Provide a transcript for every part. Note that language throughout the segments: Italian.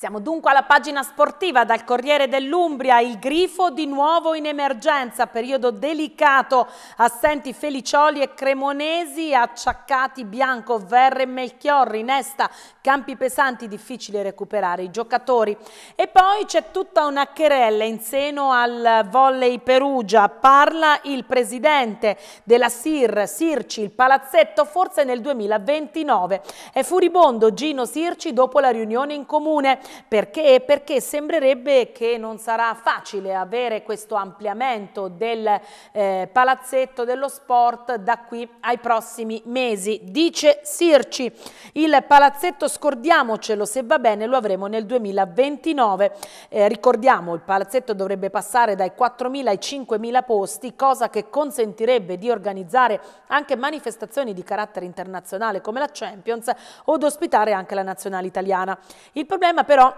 Siamo dunque alla pagina sportiva dal Corriere dell'Umbria, il grifo di nuovo in emergenza, periodo delicato, assenti Felicioli e Cremonesi, acciaccati Bianco, Verre e Melchiorri, Nesta, campi pesanti, difficile recuperare i giocatori. E poi c'è tutta una querella in seno al volley Perugia, parla il presidente della SIR, Sirci, il palazzetto forse nel 2029. È furibondo Gino Sirci dopo la riunione in comune. Perché? Perché sembrerebbe che non sarà facile avere questo ampliamento del eh, palazzetto dello sport da qui ai prossimi mesi. Dice Sirci, il palazzetto scordiamocelo, se va bene lo avremo nel 2029. Eh, ricordiamo, il palazzetto dovrebbe passare dai 4.000 ai 5.000 posti, cosa che consentirebbe di organizzare anche manifestazioni di carattere internazionale come la Champions o ad ospitare anche la nazionale italiana. Il problema però No.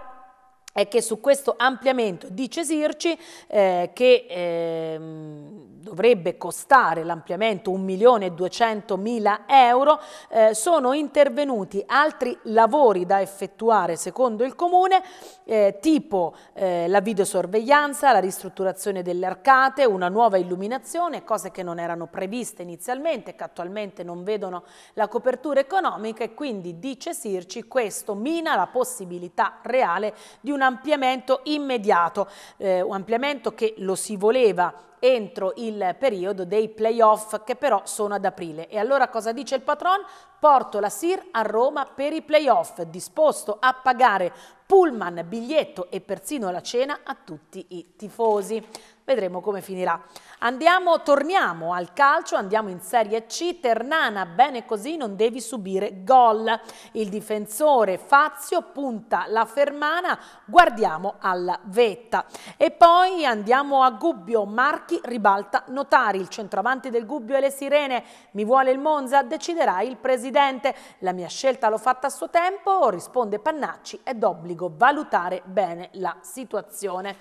è che su questo ampliamento di Cesirci eh, che eh, dovrebbe costare l'ampliamento 1.200.000 euro, eh, sono intervenuti altri lavori da effettuare secondo il Comune, eh, tipo eh, la videosorveglianza, la ristrutturazione delle arcate, una nuova illuminazione, cose che non erano previste inizialmente, che attualmente non vedono la copertura economica e quindi dice Sirci questo mina la possibilità reale di una ampliamento immediato, eh, un ampliamento che lo si voleva entro il periodo dei playoff che però sono ad aprile. E allora cosa dice il patron? Porto la SIR a Roma per i playoff, disposto a pagare pullman, biglietto e persino la cena a tutti i tifosi. Vedremo come finirà. Andiamo, torniamo al calcio, andiamo in Serie C. Ternana, bene così, non devi subire gol. Il difensore Fazio punta la fermana, guardiamo alla vetta. E poi andiamo a Gubbio, Marchi ribalta Notari. Il centravanti del Gubbio e le sirene. Mi vuole il Monza? Deciderà il presidente. La mia scelta l'ho fatta a suo tempo, risponde Pannacci. È d'obbligo valutare bene la situazione.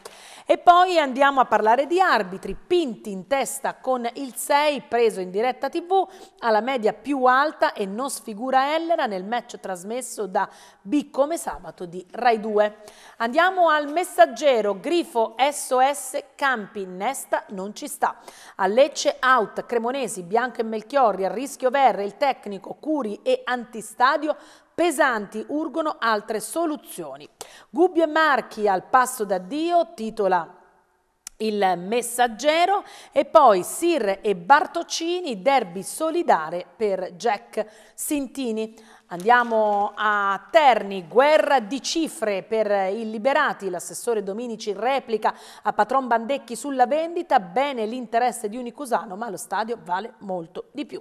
E poi andiamo a parlare regolare di arbitri, Pinti in testa con il 6 preso in diretta tv alla media più alta e non sfigura Ellera nel match trasmesso da B come sabato di Rai 2. Andiamo al messaggero, grifo SOS Campi, Nesta non ci sta. A Lecce out, Cremonesi, Bianco e Melchiorri, a rischio Verre, il tecnico, Curi e Antistadio pesanti urgono altre soluzioni. Gubbio e Marchi al passo d'addio titola il messaggero e poi Sir e Bartoccini, derby solidare per Jack Sintini. Andiamo a Terni, guerra di cifre per i liberati, l'assessore Dominici replica a patron Bandecchi sulla vendita, bene l'interesse di Unicusano ma lo stadio vale molto di più.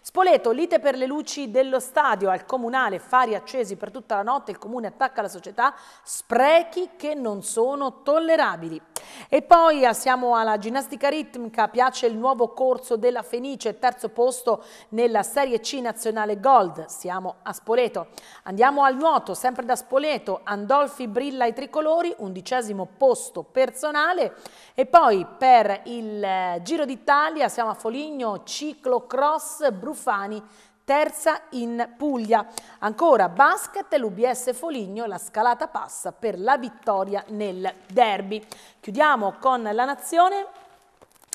Spoleto, lite per le luci dello stadio, al comunale fari accesi per tutta la notte, il comune attacca la società, sprechi che non sono tollerabili. E poi storia, siamo alla ginnastica ritmica, piace il nuovo corso della Fenice, terzo posto nella Serie C nazionale Gold, siamo a Spoleto. Andiamo al nuoto, sempre da Spoleto, Andolfi brilla i tricolori, undicesimo posto personale e poi per il eh, Giro d'Italia siamo a Foligno, ciclocross, Brufani terza in Puglia. Ancora basket, l'UBS Foligno, la scalata passa per la vittoria nel derby. Chiudiamo con la nazione.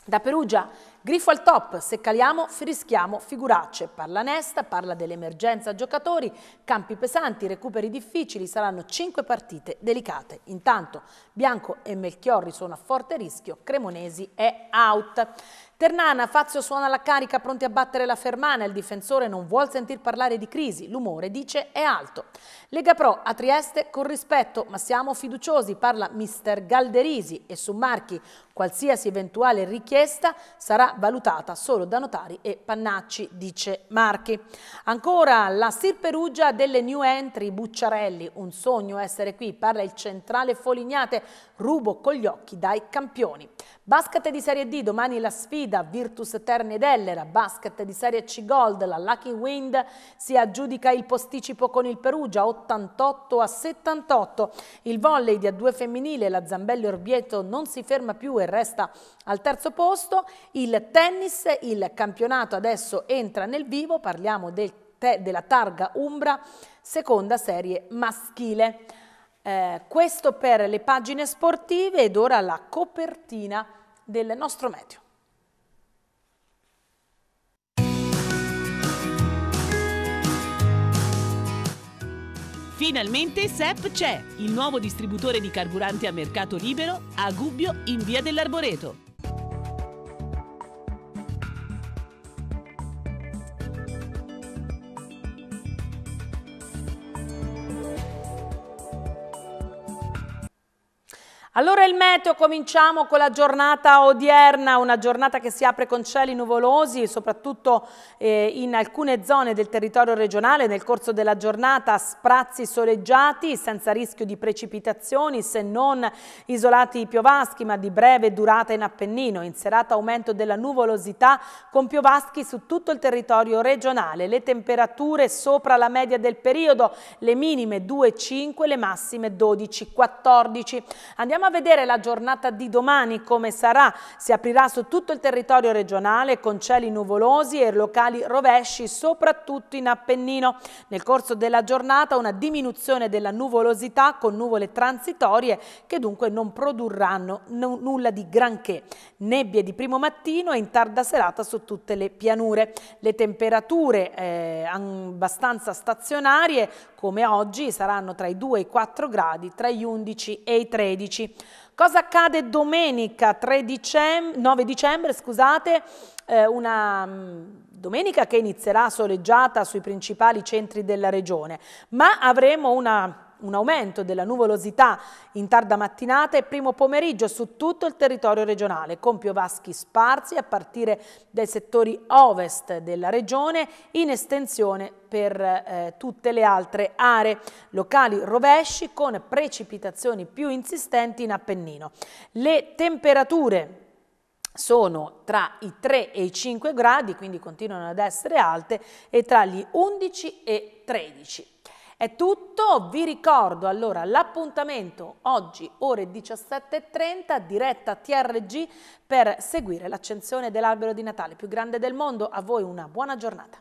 Da Perugia, Grifo al top, se caliamo rischiamo figuracce. Parla Nesta, parla dell'emergenza giocatori, campi pesanti, recuperi difficili, saranno cinque partite delicate. Intanto Bianco e Melchiorri sono a forte rischio, Cremonesi è out. Ternana, Fazio suona la carica, pronti a battere la Fermana, il difensore non vuol sentir parlare di crisi, l'umore, dice, è alto. Lega Pro a Trieste con rispetto, ma siamo fiduciosi, parla mister Galderisi e su Marchi Qualsiasi eventuale richiesta sarà valutata solo da notari e pannacci, dice Marchi. Ancora la Sir Perugia delle new entry Bucciarelli, un sogno essere qui, parla il centrale Folignate, rubo con gli occhi dai campioni. Basket di Serie D, domani la sfida Virtus Terni ed Ellera, basket di Serie C Gold, la Lucky Wind si aggiudica il posticipo con il Perugia 88 a 78. Il volley di A2 femminile, la Zambelli Orvieto non si ferma più e resta al terzo posto. Il tennis, il campionato adesso entra nel vivo, parliamo del della targa Umbra, seconda serie maschile. Eh, questo per le pagine sportive ed ora la copertina del nostro meteo. Finalmente SEP c'è, il nuovo distributore di carburanti a mercato libero a Gubbio in via dell'Arboreto. Allora il meteo, cominciamo con la giornata odierna, una giornata che si apre con cieli nuvolosi, soprattutto eh, in alcune zone del territorio regionale. Nel corso della giornata sprazzi soleggiati, senza rischio di precipitazioni, se non isolati piovaschi, ma di breve durata in Appennino. In serata aumento della nuvolosità con piovaschi su tutto il territorio regionale. Le temperature sopra la media del periodo, le minime 2,5, le massime 12,14. Andiamo a vedere la giornata di domani come sarà. Si aprirà su tutto il territorio regionale con cieli nuvolosi e locali rovesci, soprattutto in Appennino. Nel corso della giornata una diminuzione della nuvolosità con nuvole transitorie che dunque non produrranno nulla di granché. Nebbie di primo mattino e in tarda serata su tutte le pianure. Le temperature eh, abbastanza stazionarie come oggi saranno tra i 2 e i 4 gradi, tra gli 11 e i 13. Cosa accade domenica 3 dicembre, 9 dicembre? Scusate, eh, una mm, domenica che inizierà soleggiata sui principali centri della regione, ma avremo una un aumento della nuvolosità in tarda mattinata e primo pomeriggio su tutto il territorio regionale, con piovaschi sparsi a partire dai settori ovest della regione in estensione per eh, tutte le altre aree locali rovesci con precipitazioni più insistenti in Appennino. Le temperature sono tra i 3 e i 5 gradi, quindi continuano ad essere alte, e tra gli 11 e 13. È tutto, vi ricordo allora l'appuntamento oggi ore 17.30 diretta TRG per seguire l'accensione dell'albero di Natale più grande del mondo. A voi una buona giornata.